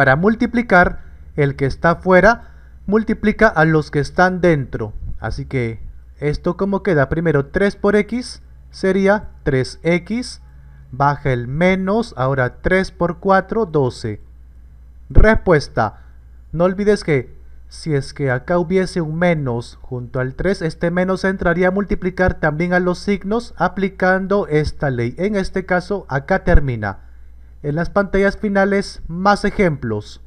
Para multiplicar, el que está fuera multiplica a los que están dentro. Así que esto como queda primero 3 por x sería 3x, baja el menos, ahora 3 por 4, 12. Respuesta, no olvides que si es que acá hubiese un menos junto al 3, este menos entraría a multiplicar también a los signos aplicando esta ley. En este caso acá termina en las pantallas finales más ejemplos.